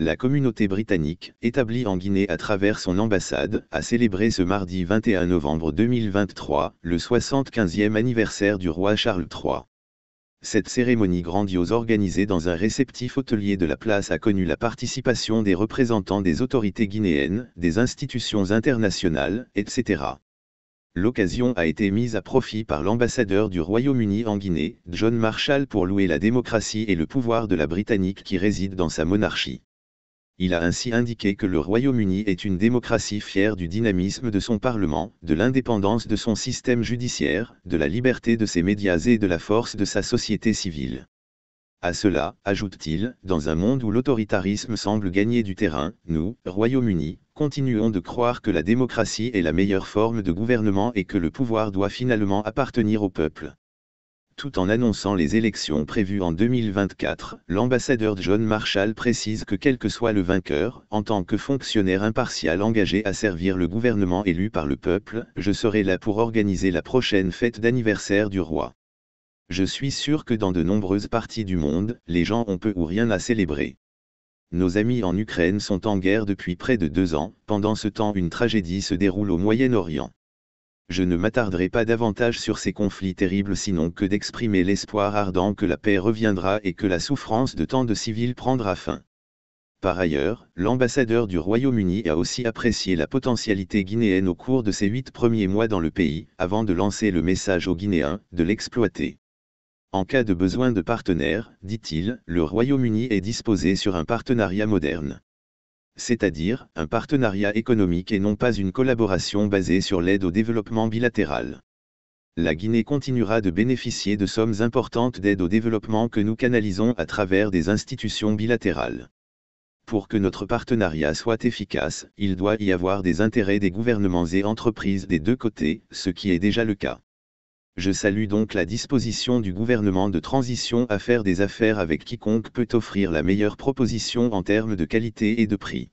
La communauté britannique, établie en Guinée à travers son ambassade, a célébré ce mardi 21 novembre 2023 le 75e anniversaire du roi Charles III. Cette cérémonie grandiose organisée dans un réceptif hôtelier de la place a connu la participation des représentants des autorités guinéennes, des institutions internationales, etc. L'occasion a été mise à profit par l'ambassadeur du Royaume-Uni en Guinée, John Marshall pour louer la démocratie et le pouvoir de la Britannique qui réside dans sa monarchie. Il a ainsi indiqué que le Royaume-Uni est une démocratie fière du dynamisme de son Parlement, de l'indépendance de son système judiciaire, de la liberté de ses médias et de la force de sa société civile. À cela, ajoute-t-il, dans un monde où l'autoritarisme semble gagner du terrain, nous, Royaume-Uni, continuons de croire que la démocratie est la meilleure forme de gouvernement et que le pouvoir doit finalement appartenir au peuple. Tout en annonçant les élections prévues en 2024, l'ambassadeur John Marshall précise que quel que soit le vainqueur, en tant que fonctionnaire impartial engagé à servir le gouvernement élu par le peuple, je serai là pour organiser la prochaine fête d'anniversaire du roi. Je suis sûr que dans de nombreuses parties du monde, les gens ont peu ou rien à célébrer. Nos amis en Ukraine sont en guerre depuis près de deux ans, pendant ce temps une tragédie se déroule au Moyen-Orient je ne m'attarderai pas davantage sur ces conflits terribles sinon que d'exprimer l'espoir ardent que la paix reviendra et que la souffrance de tant de civils prendra fin. Par ailleurs, l'ambassadeur du Royaume-Uni a aussi apprécié la potentialité guinéenne au cours de ses huit premiers mois dans le pays, avant de lancer le message aux Guinéens de l'exploiter. En cas de besoin de partenaires, dit-il, le Royaume-Uni est disposé sur un partenariat moderne c'est-à-dire un partenariat économique et non pas une collaboration basée sur l'aide au développement bilatéral. La Guinée continuera de bénéficier de sommes importantes d'aide au développement que nous canalisons à travers des institutions bilatérales. Pour que notre partenariat soit efficace, il doit y avoir des intérêts des gouvernements et entreprises des deux côtés, ce qui est déjà le cas. Je salue donc la disposition du gouvernement de transition à faire des affaires avec quiconque peut offrir la meilleure proposition en termes de qualité et de prix.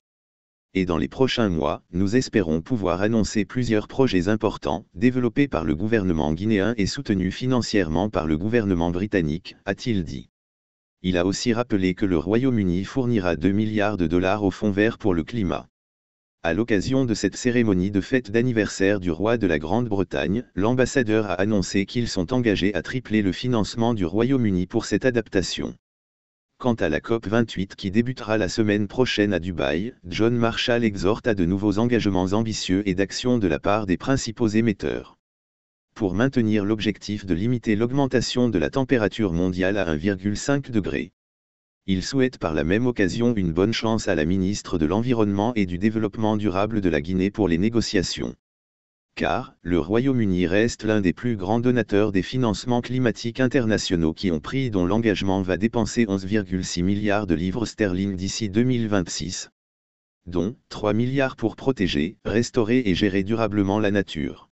Et dans les prochains mois, nous espérons pouvoir annoncer plusieurs projets importants, développés par le gouvernement guinéen et soutenus financièrement par le gouvernement britannique, a-t-il dit. Il a aussi rappelé que le Royaume-Uni fournira 2 milliards de dollars au Fonds vert pour le climat. À l'occasion de cette cérémonie de fête d'anniversaire du roi de la Grande-Bretagne, l'ambassadeur a annoncé qu'ils sont engagés à tripler le financement du Royaume-Uni pour cette adaptation. Quant à la COP28 qui débutera la semaine prochaine à Dubaï, John Marshall exhorte à de nouveaux engagements ambitieux et d'action de la part des principaux émetteurs. Pour maintenir l'objectif de limiter l'augmentation de la température mondiale à 1,5 degré. Il souhaite par la même occasion une bonne chance à la ministre de l'Environnement et du Développement durable de la Guinée pour les négociations. Car, le Royaume-Uni reste l'un des plus grands donateurs des financements climatiques internationaux qui ont pris dont l'engagement va dépenser 11,6 milliards de livres sterling d'ici 2026 dont 3 milliards pour protéger, restaurer et gérer durablement la nature.